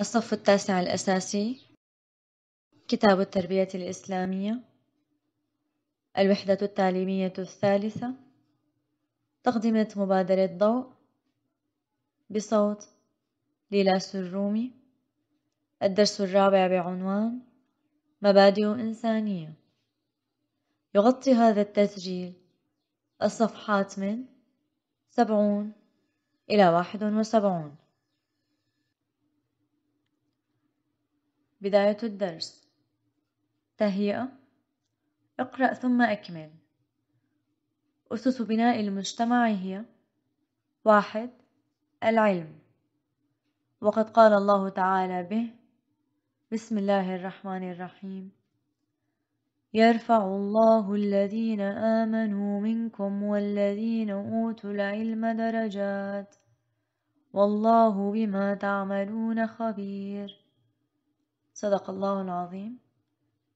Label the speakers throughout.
Speaker 1: الصف التاسع الأساسي كتاب التربية الإسلامية الوحدة التعليمية الثالثة تقدمة مبادرة ضوء بصوت ليلى سرومي الدرس الرابع بعنوان مبادئ إنسانية يغطي هذا التسجيل الصفحات من سبعون إلى واحد وسبعون بداية الدرس تهيئة اقرأ ثم أكمل أسس بناء المجتمع هي واحد العلم وقد قال الله تعالى به بسم الله الرحمن الرحيم يرفع الله الذين آمنوا منكم والذين أوتوا العلم درجات والله بما تعملون خبير صدق الله العظيم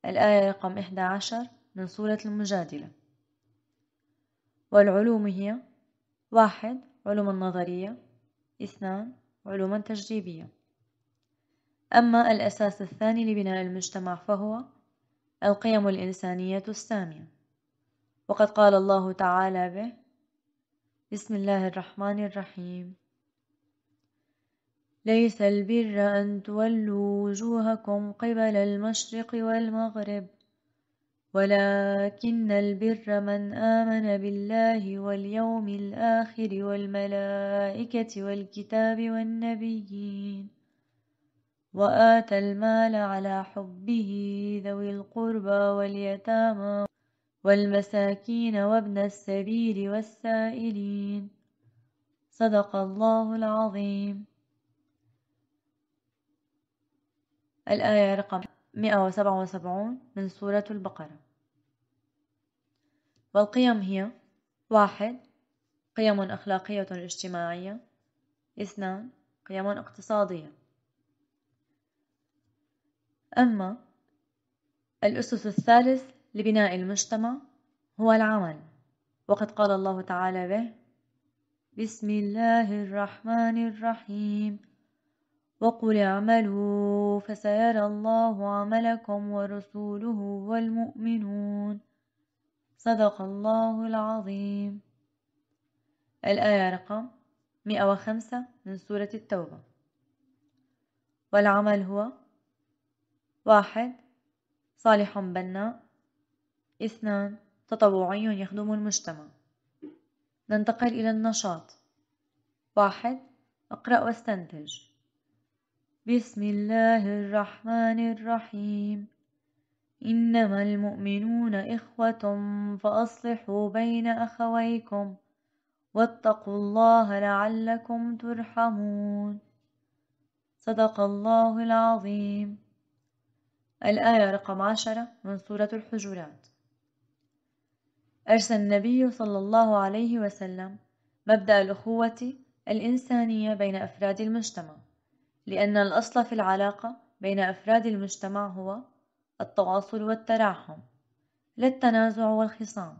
Speaker 1: الآية رقم 11 من سورة المجادلة والعلوم هي واحد علوم نظرية اثنان علوم تجريبية أما الأساس الثاني لبناء المجتمع فهو القيم الإنسانية السامية وقد قال الله تعالى به بسم الله الرحمن الرحيم ليس البر أن تولوا وجوهكم قبل المشرق والمغرب ولكن البر من آمن بالله واليوم الآخر والملائكة والكتاب والنبيين وآتى المال على حبه ذوي القربى واليتامى والمساكين وابن السبيل والسائلين صدق الله العظيم الآية رقم 177 من سورة البقرة والقيم هي واحد قيم أخلاقية اجتماعية اثنان قيم اقتصادية أما الأسس الثالث لبناء المجتمع هو العمل وقد قال الله تعالى به بسم الله الرحمن الرحيم وقل اعملوا فسيرى الله عملكم ورسوله والمؤمنون صدق الله العظيم الآية رقم 105 من سورة التوبة والعمل هو واحد صالح بناء اثنان تطوعي يخدم المجتمع ننتقل إلى النشاط واحد اقرأ واستنتج بسم الله الرحمن الرحيم إنما المؤمنون إخوة فأصلحوا بين أخويكم واتقوا الله لعلكم ترحمون صدق الله العظيم الآية رقم عشرة من سورة الحجرات أرسل النبي صلى الله عليه وسلم مبدأ الأخوة الإنسانية بين أفراد المجتمع لأن الأصل في العلاقة بين أفراد المجتمع هو التواصل والتراحم لا التنازع والخصام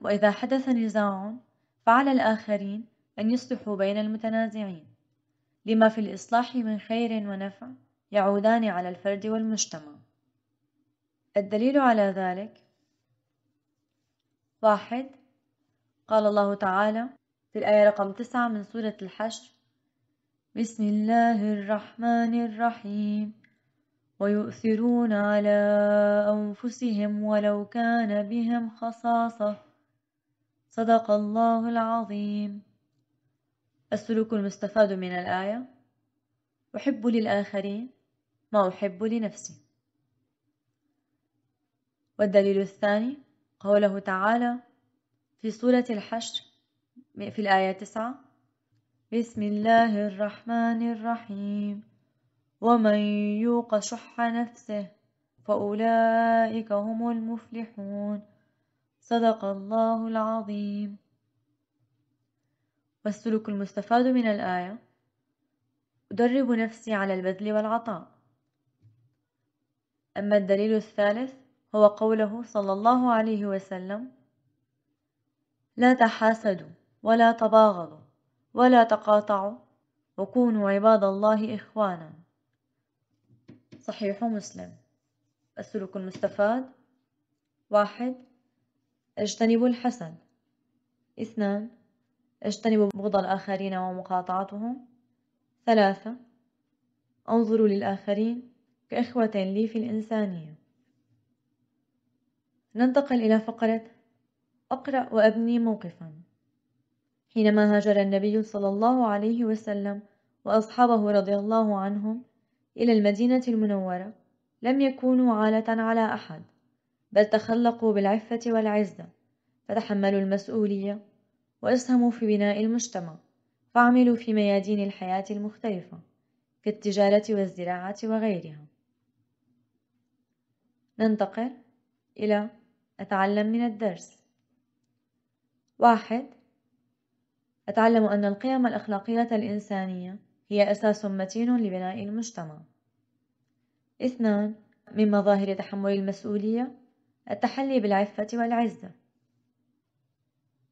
Speaker 1: وإذا حدث نزاع فعلى الآخرين أن يصلحوا بين المتنازعين لما في الإصلاح من خير ونفع يعودان على الفرد والمجتمع الدليل على ذلك واحد قال الله تعالى في الآية رقم تسعة من سورة الحشر بسم الله الرحمن الرحيم ويؤثرون على أنفسهم ولو كان بهم خصاصة صدق الله العظيم السلوك المستفاد من الآية أحب للآخرين ما أحب لنفسي والدليل الثاني قوله تعالى في سورة الحشر في الآية 9 بسم الله الرحمن الرحيم ومن يوق شح نفسه فأولئك هم المفلحون صدق الله العظيم والسلوك المستفاد من الآية أدرب نفسي على البذل والعطاء أما الدليل الثالث هو قوله صلى الله عليه وسلم لا تحاسدوا ولا تباغضوا ولا تقاطعوا وكونوا عباد الله إخوانا صحيح مسلم السلوك المستفاد واحد اجتنبوا الحسد اثنان اجتنبوا بغض الآخرين ومقاطعتهم ثلاثة انظروا للآخرين كإخوة لي في الإنسانية ننتقل إلى فقرة أقرأ وأبني موقفاً حينما هاجر النبي صلى الله عليه وسلم وأصحابه رضي الله عنهم إلى المدينة المنورة لم يكونوا عالة على أحد بل تخلقوا بالعفة والعزة فتحملوا المسؤولية وأسهموا في بناء المجتمع فعملوا في ميادين الحياة المختلفة كالتجارة والزراعة وغيرها ننتقل إلى أتعلم من الدرس واحد أتعلم أن القيم الأخلاقية الإنسانية هي أساس متين لبناء المجتمع. اثنان من مظاهر تحمل المسؤولية التحلي بالعفة والعزة.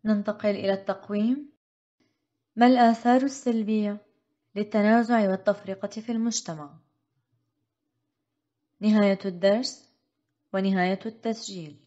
Speaker 1: ننتقل إلى التقويم. ما الآثار السلبية للتنازع والتفرقة في المجتمع؟ نهاية الدرس ونهاية التسجيل